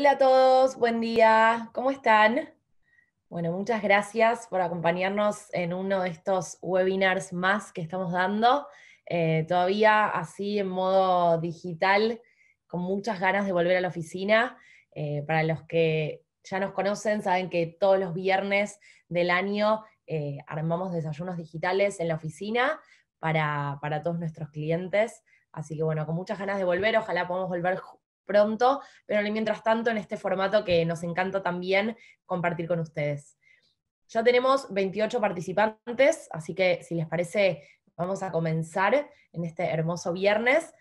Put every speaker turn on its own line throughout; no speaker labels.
Hola a todos, buen día, ¿cómo están? Bueno, muchas gracias por acompañarnos en uno de estos webinars más que estamos dando, eh, todavía así en modo digital, con muchas ganas de volver a la oficina. Eh, para los que ya nos conocen, saben que todos los viernes del año eh, armamos desayunos digitales en la oficina para, todos nuestros clientes. Así que bueno, con muchas ganas de volver, ojalá podamos volver pronto, pero mientras tanto en este formato que nos encanta también compartir con ustedes. Ya tenemos 28 participantes, así que si les parece, vamos a comenzar en este hermoso viernes.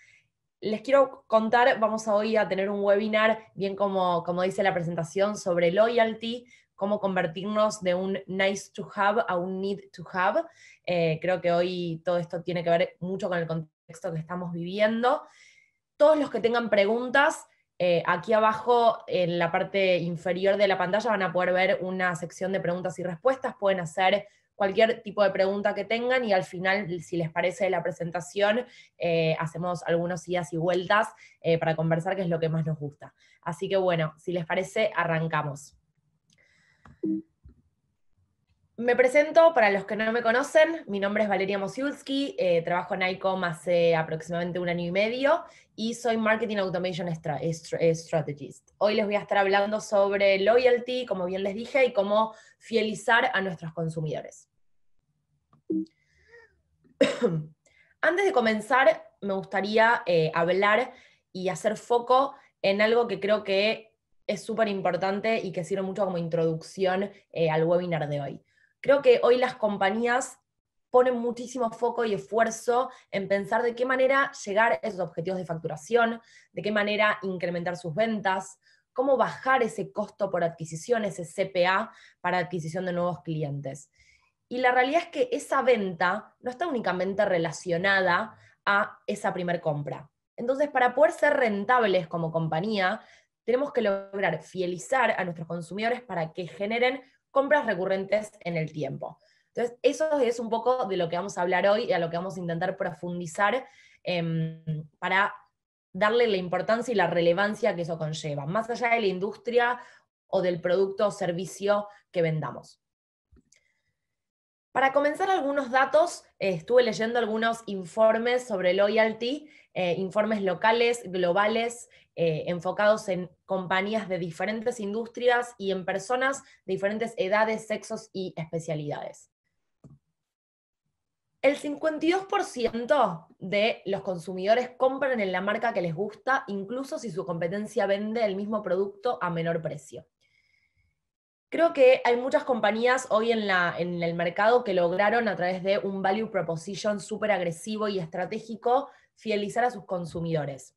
Les quiero contar, vamos a hoy a tener un webinar, bien como, como dice la presentación, sobre loyalty, cómo convertirnos de un nice to have a un need to have. Eh, creo que hoy todo esto tiene que ver mucho con el contexto que estamos viviendo. Todos los que tengan preguntas, eh, aquí abajo en la parte inferior de la pantalla van a poder ver una sección de preguntas y respuestas. Pueden hacer cualquier tipo de pregunta que tengan y al final, si les parece la presentación, eh, hacemos algunos idas y vueltas eh, para conversar, que es lo que más nos gusta. Así que bueno, si les parece, arrancamos. Me presento, para los que no me conocen, mi nombre es Valeria Mosiulski, eh, trabajo en ICOM hace aproximadamente un año y medio y soy Marketing Automation eh, Strategist. Hoy les voy a estar hablando sobre loyalty, como bien les dije, y cómo fielizar a nuestros consumidores. Antes de comenzar, me gustaría eh, hablar y hacer foco en algo que creo que es súper importante y que sirve mucho como introducción al webinar de hoy Creo que hoy las compañías ponen muchísimo foco y esfuerzo en pensar de qué manera llegar a esos objetivos de facturación, de qué manera incrementar sus ventas, cómo bajar ese costo por adquisición, ese CPA para adquisición de nuevos clientes. Y la realidad es que esa venta no está únicamente relacionada a esa primer compra. Entonces, para poder ser rentables como compañía, tenemos que lograr fielizar a nuestros consumidores para que generen compras recurrentes en el tiempo. Entonces, eso es un poco de lo que vamos a hablar hoy y a lo que vamos a intentar profundizar em, para darle la importancia y la relevancia que eso conlleva, más allá de la industria o del producto o servicio que vendamos. Para comenzar algunos datos, eh, estuve leyendo algunos informes sobre loyalty, eh, informes locales, globales, eh, enfocados en compañías de diferentes industrias y en personas de diferentes edades, sexos y especialidades. El 52% de los consumidores compran en la marca que les gusta, incluso si su competencia vende el mismo producto a menor precio. Creo que hay muchas compañías hoy en, el mercado que lograron a través de un value proposition súper agresivo y estratégico fidelizar a sus consumidores.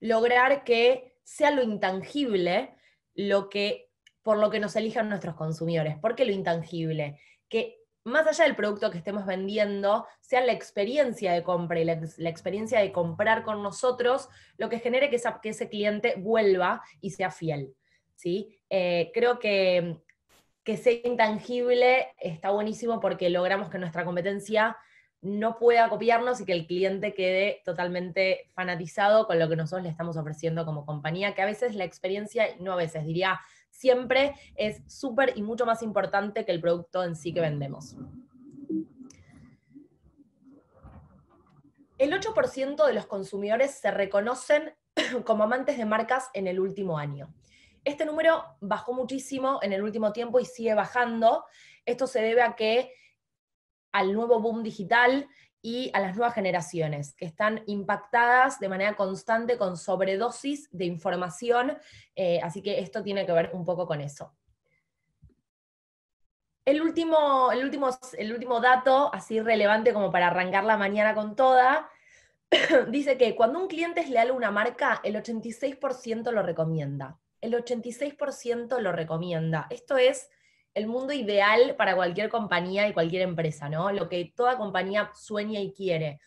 Lograr que sea lo intangible lo que, por lo que nos elijan nuestros consumidores. ¿Por qué lo intangible? Que más allá del producto que estemos vendiendo, sea la experiencia de compra y la, experiencia de comprar con nosotros, lo que genere que ese cliente vuelva y sea fiel. ¿sí? Eh, creo que que sea intangible está buenísimo porque logramos que nuestra competencia no pueda copiarnos y que el cliente quede totalmente fanatizado con lo que nosotros le estamos ofreciendo como compañía, que a veces la experiencia, no a veces, diría siempre, es súper y mucho más importante que el producto en sí que vendemos. El 8% de los consumidores se reconocen como amantes de marcas en el último año. Este número bajó muchísimo en el último tiempo y sigue bajando. Esto se debe a que al nuevo boom digital y a las nuevas generaciones que están impactadas de manera constante con sobredosis de información, eh, así que esto tiene que ver un poco con eso. El último, el, último, el último dato, así relevante como para arrancar la mañana con toda, dice que cuando un cliente es leal a una marca, el 86% lo recomienda el 86% lo recomienda. Esto es el mundo ideal para cualquier compañía y cualquier empresa, ¿no? Lo que toda compañía sueña y quiere.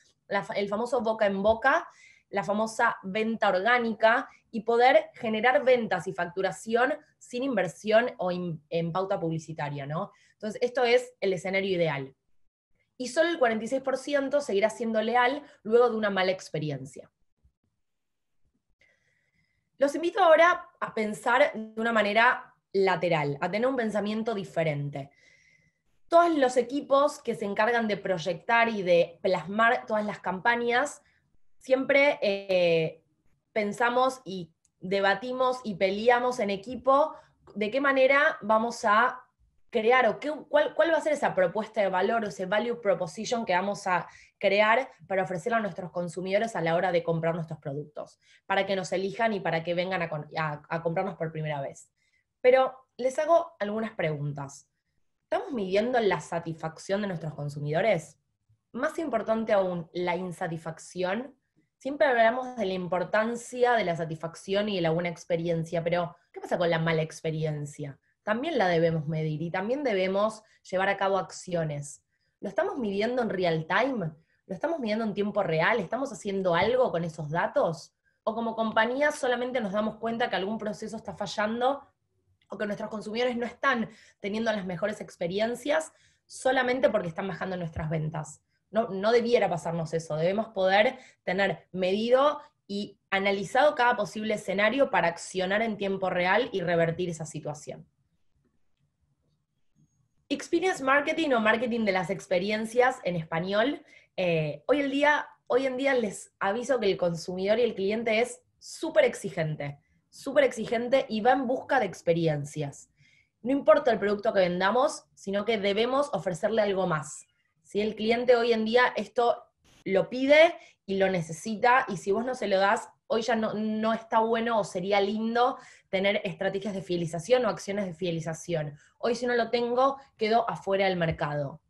el famoso boca en boca, la famosa venta orgánica y poder generar ventas y facturación sin inversión o en pauta publicitaria, ¿no? Entonces, esto es el escenario ideal. Y solo el 46% seguirá siendo leal luego de una mala experiencia. Los invito ahora a pensar de una manera lateral, a tener un pensamiento diferente. Todos los equipos que se encargan de proyectar y de plasmar todas las campañas, siempre eh, pensamos y debatimos y peleamos en equipo de qué manera vamos a crear o qué, cuál, cuál, va a ser esa propuesta de valor o ese value proposition que vamos a crear para ofrecer a nuestros consumidores a la hora de comprar nuestros productos, para que nos elijan y para que vengan a, a comprarnos por primera vez. Pero les hago algunas preguntas. ¿Estamos midiendo la satisfacción de nuestros consumidores? Más importante aún, la insatisfacción. Siempre hablamos de la importancia de la satisfacción y de la buena experiencia, pero ¿qué pasa con la mala experiencia? También la debemos medir y también debemos llevar a cabo acciones. ¿Lo estamos midiendo en real time? ¿Lo estamos midiendo en tiempo real? ¿Estamos haciendo algo con esos datos? ¿O como compañía solamente nos damos cuenta que algún proceso está fallando o que nuestros consumidores no están teniendo las mejores experiencias solamente porque están bajando nuestras ventas? No, no debiera pasarnos eso. Debemos poder tener medido y analizado cada posible escenario para accionar en tiempo real y revertir esa situación. Experience Marketing o Marketing de las Experiencias en español. Eh, hoy, el día, hoy en día les aviso que el consumidor y el cliente es súper exigente, súper exigente y va en busca de experiencias. No importa el producto que vendamos, sino que debemos ofrecerle algo más. Si el cliente hoy en día esto lo pide y lo necesita, y si vos no se lo das, hoy ya no, no está bueno o sería lindo tener estrategias de fidelización o acciones de fidelización hoy si no lo tengo, quedo afuera del mercado.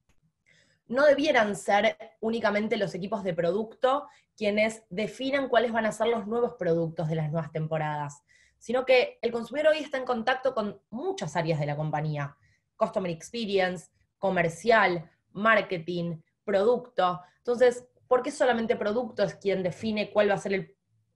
No debieran ser únicamente los equipos de producto quienes definan cuáles van a ser los nuevos productos de las nuevas temporadas, sino que el consumidor hoy está en contacto con muchas áreas de la compañía, Customer Experience, comercial, marketing, producto. Entonces, ¿por qué solamente producto es quien define cuál va a ser el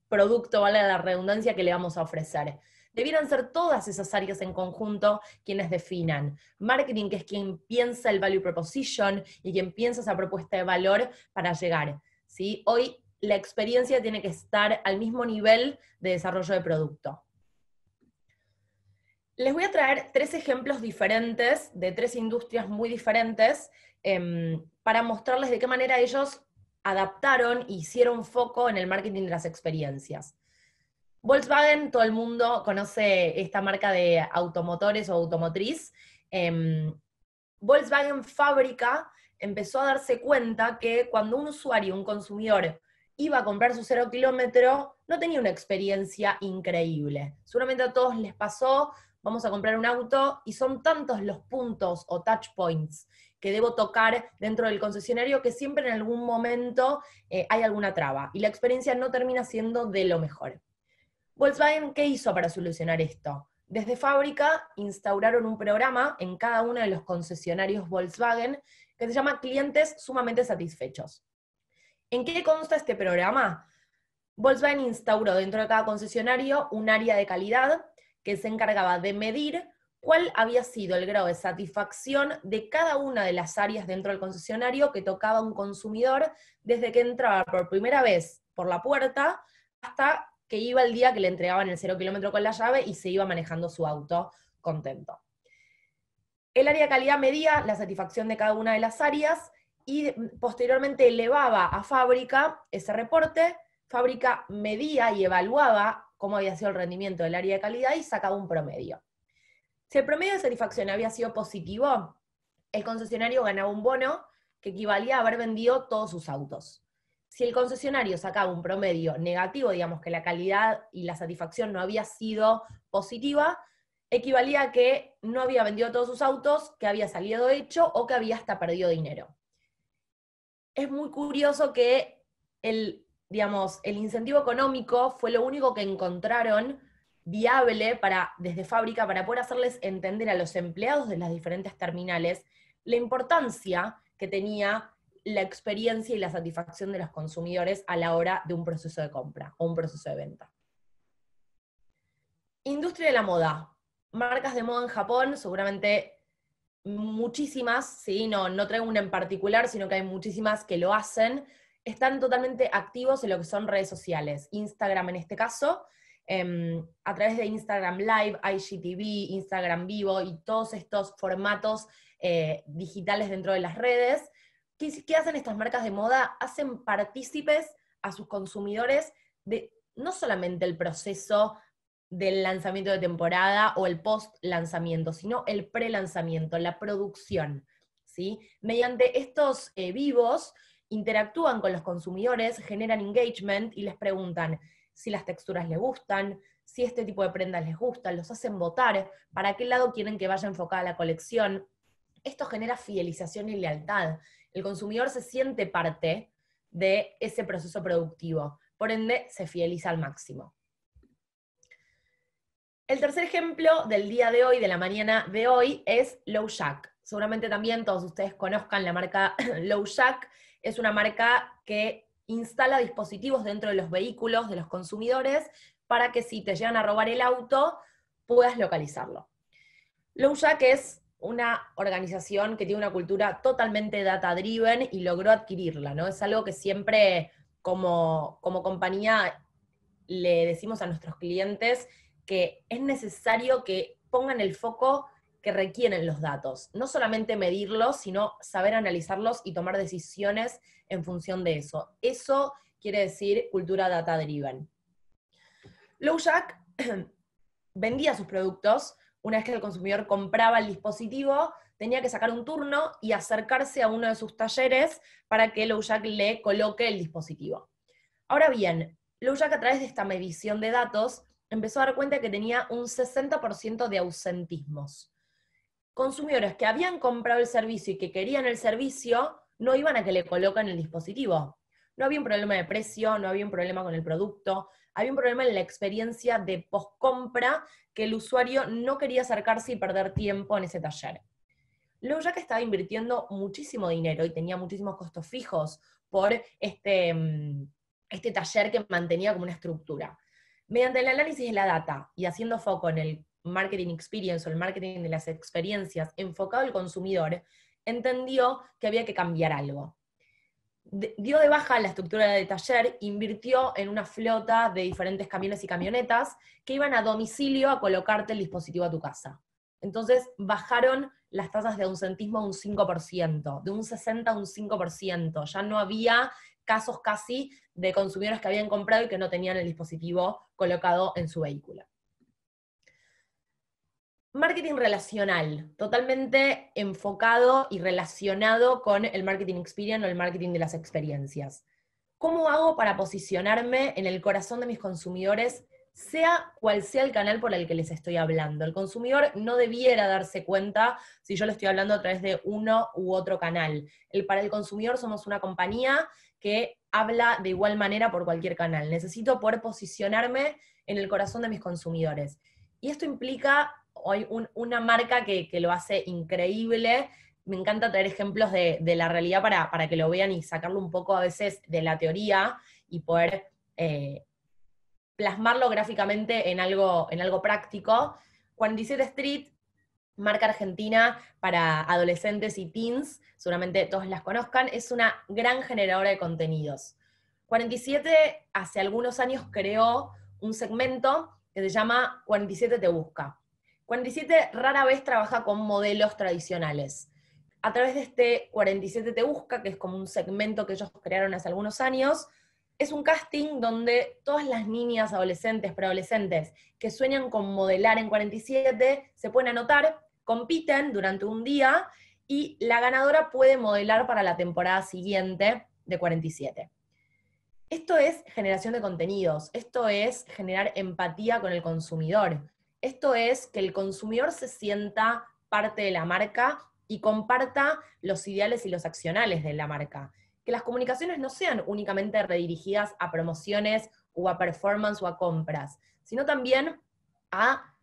producto, vale la redundancia, que le vamos a ofrecer? Debieran ser todas esas áreas en conjunto quienes definan. Marketing, que es quien piensa el value proposition y quien piensa esa propuesta de valor para llegar. ¿sí? Hoy la experiencia tiene que estar al mismo nivel de desarrollo de producto. Les voy a traer tres ejemplos diferentes de tres industrias muy diferentes em, para mostrarles de qué manera ellos adaptaron e hicieron foco en el marketing de las experiencias. Volkswagen, todo el mundo conoce esta marca de automotores o automotriz. Em, Volkswagen Fábrica empezó a darse cuenta que cuando un usuario, un consumidor, iba a comprar su cero kilómetro, no tenía una experiencia increíble. Seguramente a todos les pasó, vamos a comprar un auto y son tantos los puntos o touch points que debo tocar dentro del concesionario que siempre en algún momento eh, hay alguna traba y la experiencia no termina siendo de lo mejor. Volkswagen, ¿qué hizo para solucionar esto? Desde fábrica instauraron un programa en cada uno de los concesionarios Volkswagen que se llama Clientes Sumamente Satisfechos. ¿En qué consta este programa? Volkswagen instauró dentro de cada concesionario un área de calidad que se encargaba de medir cuál había sido el grado de satisfacción de cada una de las áreas dentro del concesionario que tocaba un consumidor desde que entraba por primera vez por la puerta hasta que iba el día que le entregaban el cero kilómetro con la llave y se iba manejando su auto contento. El área de calidad medía la satisfacción de cada una de las áreas y posteriormente elevaba a fábrica ese reporte. Fábrica medía y evaluaba cómo había sido el rendimiento del área de calidad y sacaba un promedio. Si el promedio de satisfacción había sido positivo, el concesionario ganaba un bono que equivalía a haber vendido todos sus autos si el concesionario sacaba un promedio negativo, digamos que la calidad y la satisfacción no había sido positiva, equivalía a que no había vendido todos sus autos, que había salido hecho o que había hasta perdido dinero. Es muy curioso que el, digamos, el incentivo económico fue lo único que encontraron viable para, desde fábrica para poder hacerles entender a los empleados de las diferentes terminales la importancia que tenía la experiencia y la satisfacción de los consumidores a la hora de un proceso de compra o un proceso de venta. Industria de la moda. Marcas de moda en Japón, seguramente muchísimas, ¿sí? no, no traigo una en particular, sino que hay muchísimas que lo hacen, están totalmente activos en lo que son redes sociales. Instagram en este caso, em, a través de Instagram Live, IGTV, Instagram Vivo y todos estos formatos eh, digitales dentro de las redes ¿qué, hacen estas marcas de moda? Hacen partícipes a sus consumidores de no solamente el proceso del lanzamiento de temporada o el post lanzamiento, sino el pre-lanzamiento, la producción. ¿sí? Mediante estos eh, vivos interactúan con los consumidores, generan engagement y les preguntan si las texturas les gustan, si este tipo de prendas les gustan, los hacen votar, para qué lado quieren que vaya enfocada la colección. Esto genera fidelización y lealtad el consumidor se siente parte de ese proceso productivo, por ende se fideliza al máximo. El tercer ejemplo del día de hoy, de la mañana de hoy, es Low Jack. Seguramente también todos ustedes conozcan la marca Low Jack. Es una marca que instala dispositivos dentro de los vehículos de los consumidores para que si te llegan a robar el auto, puedas localizarlo. Low Jack es una organización que tiene una cultura totalmente data-driven y logró adquirirla, ¿no? Es algo que siempre como, como compañía le decimos a nuestros clientes que es necesario que pongan el foco que requieren los datos. No solamente medirlos, sino saber analizarlos y tomar decisiones en función de eso. Eso quiere decir cultura data driven. Lowjack vendía sus productos, una vez que el consumidor compraba el dispositivo, tenía que sacar un turno y acercarse a uno de sus talleres para que Jack le coloque el dispositivo. Ahora bien, Jack a través de esta medición de datos empezó a dar cuenta que tenía un 60% de ausentismos. Consumidores que habían comprado el servicio y que querían el servicio no iban a que le coloquen el dispositivo. No había un problema de precio, no había un problema con el producto, había un problema en la experiencia de postcompra que el usuario no quería acercarse y perder tiempo en ese taller. Luego, ya que estaba invirtiendo muchísimo dinero y tenía muchísimos costos fijos por este, mm, este taller que mantenía como una estructura, mediante el análisis de la data y haciendo foco en el marketing experience o el marketing de las experiencias enfocado al consumidor, entendió que había que cambiar algo dio de baja la estructura de taller, invirtió en una flota de diferentes camiones y camionetas que iban a domicilio a colocarte el dispositivo a tu casa. Entonces bajaron las tasas de un centismo a un 5%, de un 60 a un 5%. Ya no había casos casi de consumidores que habían comprado y que no tenían el dispositivo colocado en su vehículo. Marketing relacional, totalmente enfocado y relacionado con el marketing experience o el marketing de las experiencias. ¿Cómo hago para posicionarme en el corazón de mis consumidores, sea cual sea el canal por el que les estoy hablando? El consumidor no debiera darse cuenta si yo le estoy hablando a través de uno u otro canal. El, para el consumidor somos una compañía que habla de igual manera por cualquier canal. Necesito poder posicionarme en el corazón de mis consumidores. Y esto implica hay una marca que, lo hace increíble. Me encanta traer ejemplos de, la realidad para, que lo vean y sacarlo un poco a veces de la teoría y poder eh, plasmarlo gráficamente en algo, en algo práctico. 47 Street, marca argentina para adolescentes y teens, seguramente todos las conozcan, es una gran generadora de contenidos. 47 hace algunos años creó un segmento que se llama 47 te busca. 47 rara vez trabaja con modelos tradicionales. A través de este 47 Te Busca, que es como un segmento que ellos crearon hace algunos años, es un casting donde todas las niñas, adolescentes, preadolescentes que sueñan con modelar en 47 se pueden anotar, compiten durante un día y la ganadora puede modelar para la temporada siguiente de 47. Esto es generación de contenidos, esto es generar empatía con el consumidor. Esto es que el consumidor se sienta parte de la marca y comparta los ideales y los accionales de la marca. Que las comunicaciones no sean únicamente redirigidas a promociones o a performance o a compras, sino también a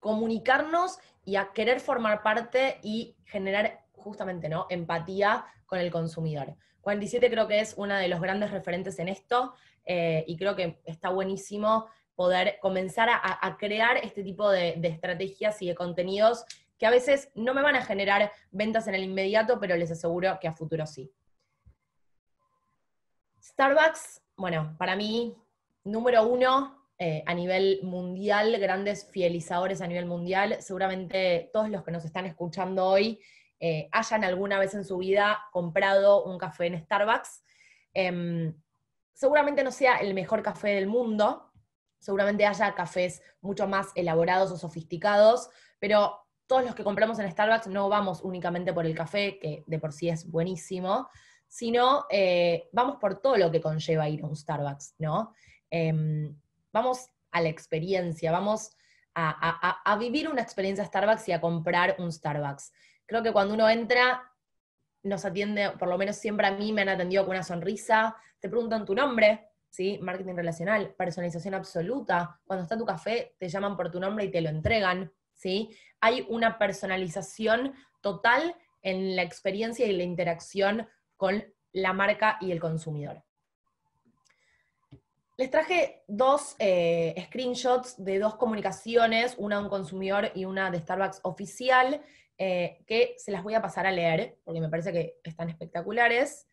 comunicarnos y a querer formar parte y generar justamente ¿no? empatía con el consumidor. 47 creo que es uno de los grandes referentes en esto eh, y creo que está buenísimo poder comenzar a, crear este tipo de, estrategias y de contenidos que a veces no me van a generar ventas en el inmediato, pero les aseguro que a futuro sí. Starbucks, bueno, para mí, número uno eh, a nivel mundial, grandes fielizadores a nivel mundial. Seguramente todos los que nos están escuchando hoy eh, hayan alguna vez en su vida comprado un café en Starbucks. Em, seguramente no sea el mejor café del mundo, Seguramente haya cafés mucho más elaborados o sofisticados, pero todos los que compramos en Starbucks no vamos únicamente por el café, que de por sí es buenísimo, sino eh, vamos por todo lo que conlleva ir a un Starbucks, ¿no? Em, vamos a la experiencia, vamos a, a, vivir una experiencia Starbucks y a comprar un Starbucks. Creo que cuando uno entra, nos atiende, por lo menos siempre a mí me han atendido con una sonrisa, te preguntan tu nombre, ¿sí? Marketing relacional, personalización absoluta. Cuando está tu café, te llaman por tu nombre y te lo entregan, ¿sí? Hay una personalización total en la experiencia y la interacción con la marca y el consumidor. Les traje dos eh, screenshots de dos comunicaciones, una de un consumidor y una de Starbucks oficial, eh, que se las voy a pasar a leer porque me parece que están espectaculares.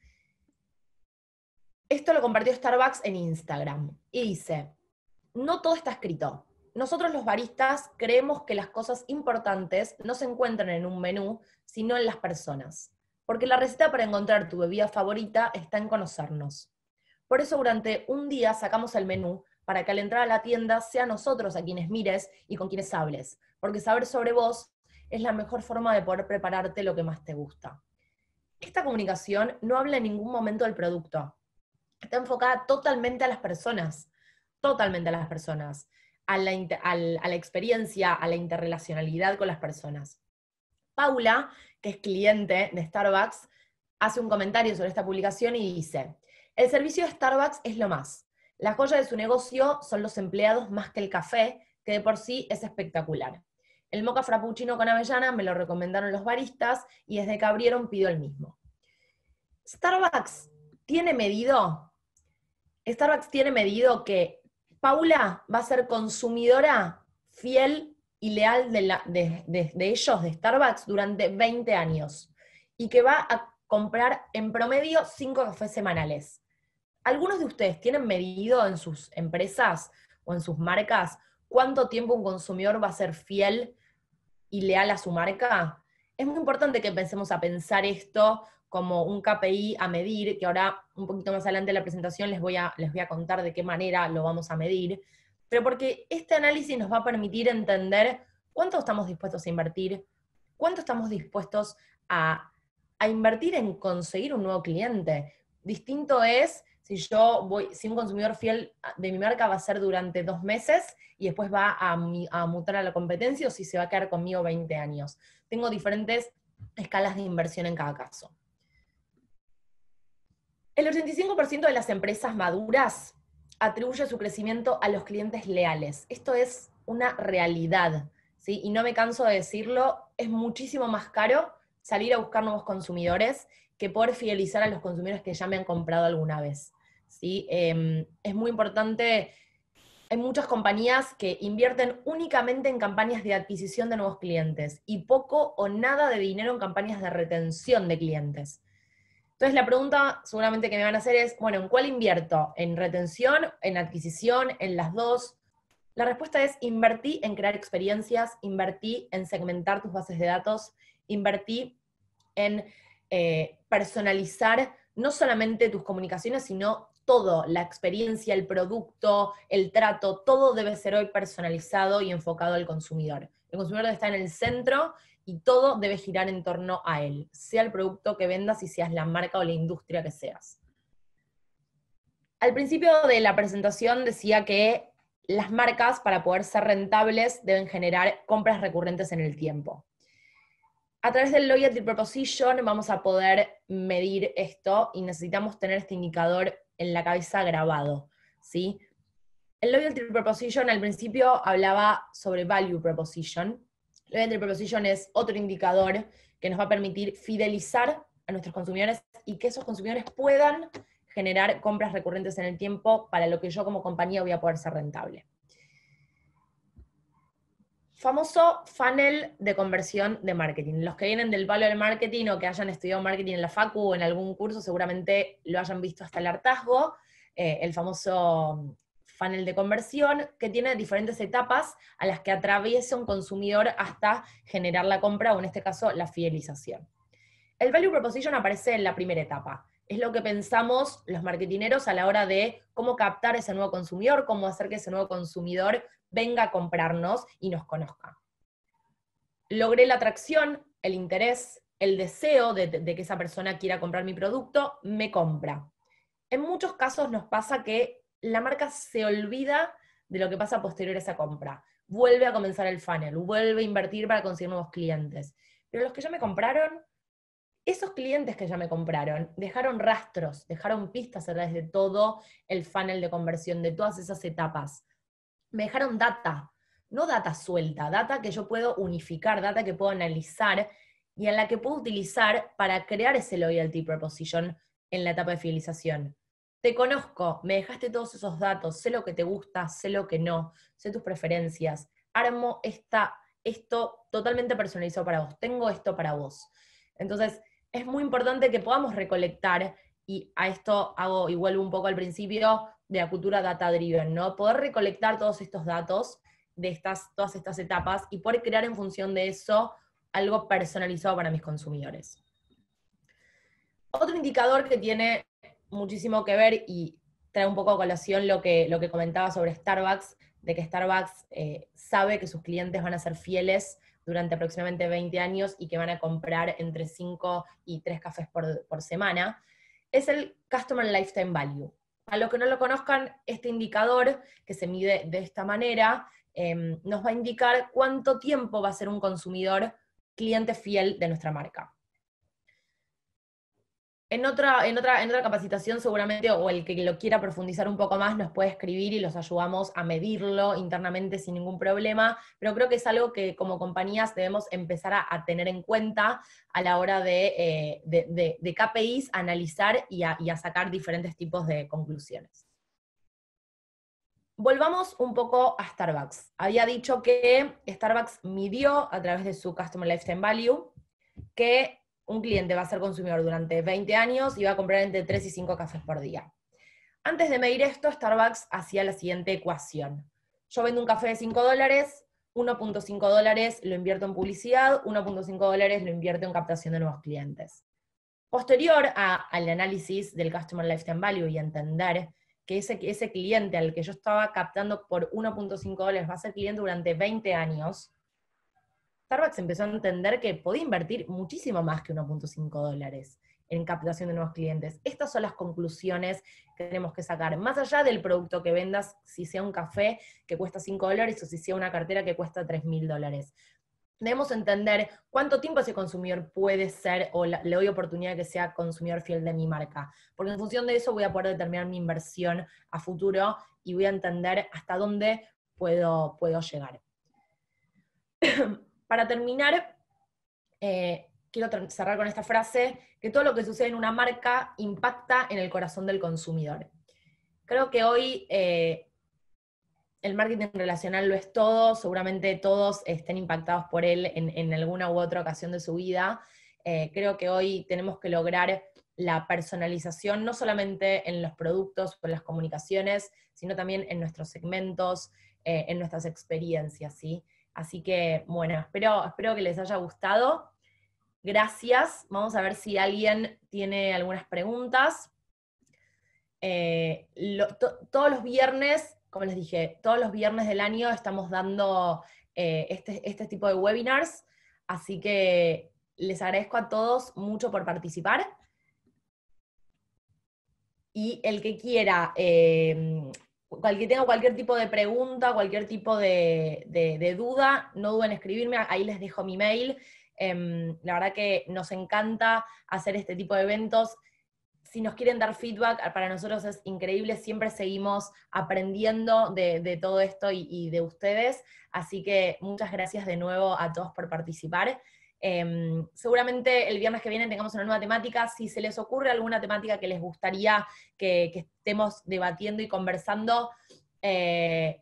Esto lo compartió Starbucks en Instagram y dice, no todo está escrito. Nosotros los baristas creemos que las cosas importantes no se encuentran en un menú, sino en las personas. Porque la receta para encontrar tu bebida favorita está en conocernos. Por eso durante un día sacamos el menú para que al entrar a la tienda sea nosotros a quienes mires y con quienes hables. Porque saber sobre vos es la mejor forma de poder prepararte lo que más te gusta. Esta comunicación no habla en ningún momento del producto, está enfocada totalmente a las personas, totalmente a las personas, a la, experiencia, a la interrelacionalidad con las personas. Paula, que es cliente de Starbucks, hace un comentario sobre esta publicación y dice, el servicio de Starbucks es lo más. La joya de su negocio son los empleados más que el café, que de por sí es espectacular. El moca frappuccino con avellana me lo recomendaron los baristas y desde que abrieron pido el mismo. Starbucks tiene medido Starbucks tiene medido que Paula va a ser consumidora fiel y leal de, ellos, de Starbucks, durante 20 años y que va a comprar en promedio 5 cafés semanales. ¿Algunos de ustedes tienen medido en sus empresas o en sus marcas cuánto tiempo un consumidor va a ser fiel y leal a su marca? Es muy importante que empecemos a pensar esto como un KPI a medir, que ahora un poquito más adelante en la presentación les voy, a, les voy a contar de qué manera lo vamos a medir, pero porque este análisis nos va a permitir entender cuánto estamos dispuestos a invertir, cuánto estamos dispuestos a, a invertir en conseguir un nuevo cliente. Distinto es si yo voy, si un consumidor fiel de mi marca va a ser durante dos meses y después va a, a, mutar a la competencia o si se va a quedar conmigo 20 años. Tengo diferentes escalas de inversión en cada caso. El 85% de las empresas maduras atribuye su crecimiento a los clientes leales. Esto es una realidad, ¿sí? Y no me canso de decirlo, es muchísimo más caro salir a buscar nuevos consumidores que poder fidelizar a los consumidores que ya me han comprado alguna vez, ¿sí? Em, es muy importante, hay muchas compañías que invierten únicamente en campañas de adquisición de nuevos clientes y poco o nada de dinero en campañas de retención de clientes. Entonces la pregunta seguramente que me van a hacer es, bueno, ¿en cuál invierto? ¿En retención? ¿En adquisición? ¿En las dos? La respuesta es, invertí en crear experiencias, invertí en segmentar tus bases de datos, invertí en eh, personalizar no solamente tus comunicaciones, sino todo, la experiencia, el producto, el trato, todo debe ser hoy personalizado y enfocado al consumidor. El consumidor debe estar en el centro y todo debe girar en torno a él, sea el producto que vendas y seas la marca o la industria que seas. Al principio de la presentación decía que las marcas, para poder ser rentables, deben generar compras recurrentes en el tiempo. A través del Loyalty Proposition vamos a poder medir esto y necesitamos tener este indicador en la cabeza grabado. ¿sí? El Loyalty Proposition al principio hablaba sobre Value Proposition, lo entre proposition es otro indicador que nos va a permitir fidelizar a nuestros consumidores y que esos consumidores puedan generar compras recurrentes en el tiempo para lo que yo como compañía voy a poder ser rentable. Famoso funnel de conversión de marketing. Los que vienen del palo del marketing o que hayan estudiado marketing en la FACU o en algún curso seguramente lo hayan visto hasta el hartazgo, eh, el famoso funnel de conversión que tiene diferentes etapas a las que atraviesa un consumidor hasta generar la compra o en este caso la fidelización. El value proposition aparece en la primera etapa. Es lo que pensamos los marketineros a la hora de cómo captar ese nuevo consumidor, cómo hacer que ese nuevo consumidor venga a comprarnos y nos conozca. Logré la atracción, el interés, el deseo de, de que esa persona quiera comprar mi producto, me compra. En muchos casos nos pasa que la marca se olvida de lo que pasa posterior a esa compra. Vuelve a comenzar el funnel, vuelve a invertir para conseguir nuevos clientes. Pero los que ya me compraron, esos clientes que ya me compraron dejaron rastros, dejaron pistas a través de todo el funnel de conversión, de todas esas etapas. Me dejaron data, no data suelta, data que yo puedo unificar, data que puedo analizar y en la que puedo utilizar para crear ese loyalty proposition en la etapa de fidelización te conozco, me dejaste todos esos datos, sé lo que te gusta, sé lo que no, sé tus preferencias, armo esta, esto totalmente personalizado para vos, tengo esto para vos. Entonces, es muy importante que podamos recolectar, y a esto hago y vuelvo un poco al principio de la cultura data driven, ¿no? Poder recolectar todos estos datos de estas, todas estas etapas y poder crear en función de eso algo personalizado para mis consumidores. Otro indicador que tiene muchísimo que ver y trae un poco a colación lo que, lo que comentaba sobre Starbucks, de que Starbucks eh, sabe que sus clientes van a ser fieles durante aproximadamente 20 años y que van a comprar entre 5 y 3 cafés por, semana, es el Customer Lifetime Value. A los que no lo conozcan, este indicador que se mide de esta manera em, nos va a indicar cuánto tiempo va a ser un consumidor cliente fiel de nuestra marca. En otra, en, otra, en otra capacitación seguramente, o el que lo quiera profundizar un poco más, nos puede escribir y los ayudamos a medirlo internamente sin ningún problema, pero creo que es algo que como compañías debemos empezar a, tener en cuenta a la hora de, eh, de, KPIs, analizar y a sacar diferentes tipos de conclusiones. Volvamos un poco a Starbucks. Había dicho que Starbucks midió a través de su Customer Lifetime Value que un cliente va a ser consumidor durante 20 años y va a comprar entre 3 y 5 cafés por día. Antes de medir esto, Starbucks hacía la siguiente ecuación. Yo vendo un café de 5 dólares, 1.5 dólares lo invierto en publicidad, 1.5 dólares lo invierto en captación de nuevos clientes. Posterior al análisis del Customer Lifetime Value y entender que ese, ese cliente al que yo estaba captando por 1.5 dólares va a ser cliente durante 20 años, Starbucks empezó a entender que podía invertir muchísimo más que 1.5 dólares en captación de nuevos clientes. Estas son las conclusiones que tenemos que sacar. Más allá del producto que vendas, si sea un café que cuesta 5 dólares o si sea una cartera que cuesta 3.000 dólares. Debemos entender cuánto tiempo ese consumidor puede ser o le doy oportunidad de que sea consumidor fiel de mi marca. Porque en función de eso voy a poder determinar mi inversión a futuro y voy a entender hasta dónde puedo, puedo llegar. Para terminar, eh, quiero cerrar con esta frase, que todo lo que sucede en una marca impacta en el corazón del consumidor. Creo que hoy eh, el marketing relacional lo es todo, seguramente todos estén impactados por él en, alguna u otra ocasión de su vida. Eh, creo que hoy tenemos que lograr la personalización, no solamente en los productos o en las comunicaciones, sino también en nuestros segmentos, en nuestras experiencias, ¿sí? Así que, bueno, espero, espero que les haya gustado. Gracias. Vamos a ver si alguien tiene algunas preguntas. Eh, todos los viernes, como les dije, todos los viernes del año estamos dando eh, este, este, tipo de webinars. Así que les agradezco a todos mucho por participar. Y el que quiera eh, cualquier, tenga cualquier tipo de pregunta, cualquier tipo de, duda, no duden en escribirme, ahí les dejo mi mail. Em, la verdad que nos encanta hacer este tipo de eventos. Si nos quieren dar feedback, para nosotros es increíble, siempre seguimos aprendiendo de, todo esto y de ustedes. Así que muchas gracias de nuevo a todos por participar. Em, seguramente el viernes que viene tengamos una nueva temática. Si se les ocurre alguna temática que les gustaría que, estemos debatiendo y conversando, eh,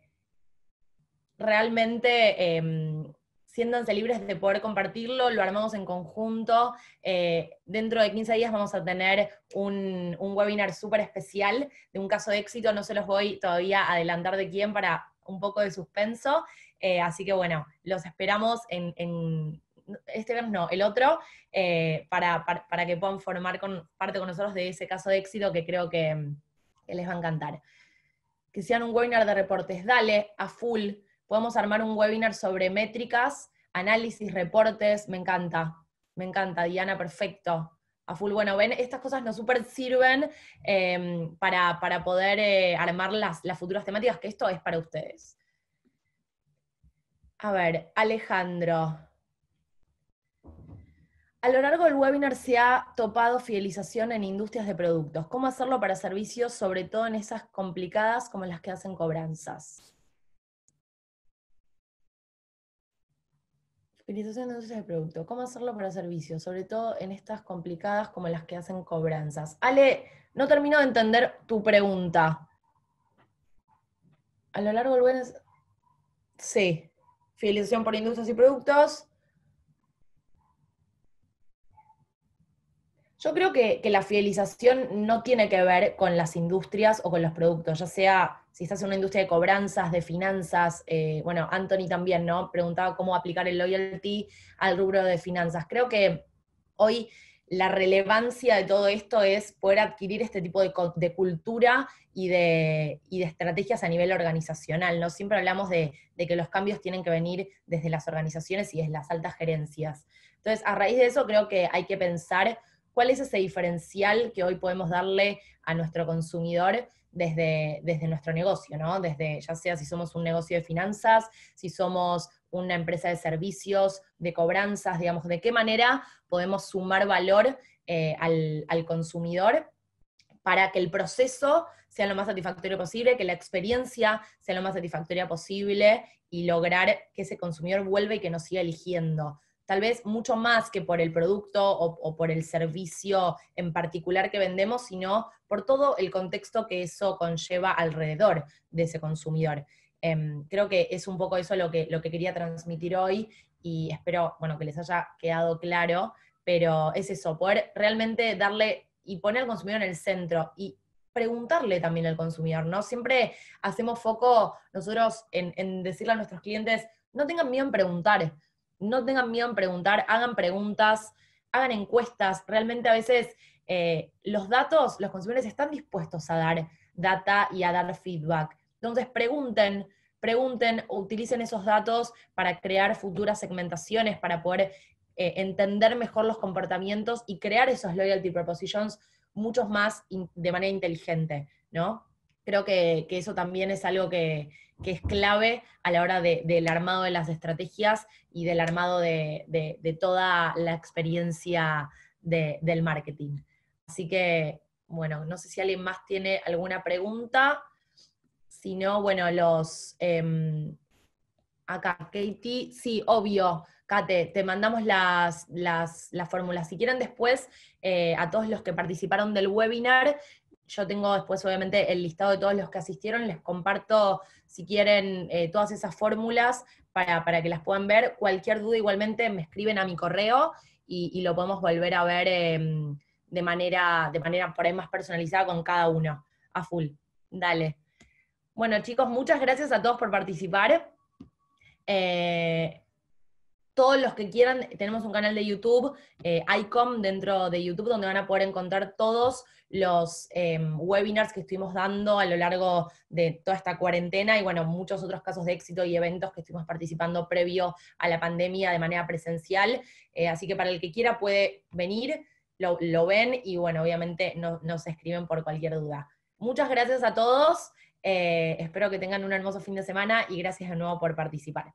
realmente em, siéntanse libres de poder compartirlo, lo armamos en conjunto. Eh, dentro de 15 días vamos a tener un, webinar súper especial de un caso de éxito, no se los voy todavía a adelantar de quién para un poco de suspenso. Eh, así que bueno, los esperamos en este no, el otro, eh, para, que puedan formar con, parte con nosotros de ese caso de éxito que creo mm, que, les va a encantar. Que sean un webinar de reportes, dale a full. Podemos armar un webinar sobre métricas, análisis, reportes, me encanta, me encanta, Diana, perfecto. A full, bueno, ven, estas cosas nos súper sirven em, para, poder eh, armar las, las futuras temáticas, que esto es para ustedes. A ver, Alejandro. A lo largo del webinar se ha topado fidelización en industrias de productos. ¿Cómo hacerlo para servicios, sobre todo en esas complicadas como las que hacen cobranzas? Fidelización de industrias de productos. ¿Cómo hacerlo para servicios, sobre todo en estas complicadas como las que hacen cobranzas? Ale, no termino de entender tu pregunta. A lo largo del webinar... Sí. Fidelización por industrias y productos Yo creo que, la fidelización no tiene que ver con las industrias o con los productos, ya sea si estás en una industria de cobranzas, de finanzas, eh, bueno, Anthony también, ¿no? Preguntaba cómo aplicar el loyalty al rubro de finanzas. Creo que hoy la relevancia de todo esto es poder adquirir este tipo de, cultura y de, de, estrategias a nivel organizacional, ¿no? Siempre hablamos de que los cambios tienen que venir desde las organizaciones y desde las altas gerencias. Entonces, a raíz de eso creo que hay que pensar ¿Cuál es ese diferencial que hoy podemos darle a nuestro consumidor desde, desde nuestro negocio, Desde, ya sea si somos un negocio de finanzas, si somos una empresa de servicios, de cobranzas, digamos, de qué manera podemos sumar valor eh, al, al consumidor para que el proceso sea lo más satisfactorio posible, que la experiencia sea lo más satisfactoria posible y lograr que ese consumidor vuelva y que nos siga eligiendo tal vez mucho más que por el producto o, por el servicio en particular que vendemos, sino por todo el contexto que eso conlleva alrededor de ese consumidor. Em, creo que es un poco eso lo que, lo que quería transmitir hoy y espero bueno, que les haya quedado claro, pero es eso, poder realmente darle y poner al consumidor en el centro y preguntarle también al consumidor, ¿no? Siempre hacemos foco nosotros en, en decirle a nuestros clientes, no tengan miedo en preguntar, no tengan miedo en preguntar, hagan preguntas, hagan encuestas. Realmente a veces eh, los datos, los consumidores están dispuestos a dar data y a dar feedback. Entonces pregunten, pregunten, utilicen esos datos para crear futuras segmentaciones, para poder eh, entender mejor los comportamientos y crear esos loyalty propositions muchos más de manera inteligente, ¿no? Creo que eso también es algo que, que es clave a la hora del armado de las estrategias y del armado de, toda la experiencia del marketing. Así que, bueno, no sé si alguien más tiene alguna pregunta. Si no, bueno, los... Em, acá, Katie, sí, obvio. Kate, te mandamos las, las, fórmulas. Si quieren después, eh, a todos los que participaron del webinar, yo tengo después, obviamente, el listado de todos los que asistieron. Les comparto, si quieren, eh, todas esas fórmulas para, que las puedan ver. Cualquier duda, igualmente, me escriben a mi correo y, lo podemos volver a ver em, de, manera, de manera por ahí más personalizada con cada uno, a full. Dale. Bueno, chicos, muchas gracias a todos por participar. Eh, todos los que quieran, tenemos un canal de YouTube, eh, ICOM dentro de YouTube, donde van a poder encontrar todos los em, webinars que estuvimos dando a lo largo de toda esta cuarentena y bueno, muchos otros casos de éxito y eventos que estuvimos participando previo a la pandemia de manera presencial. Eh, así que para el que quiera puede venir, lo, ven y bueno, obviamente no, nos escriben por cualquier duda. Muchas gracias a todos. Eh, espero que tengan un hermoso fin de semana y gracias de nuevo por participar.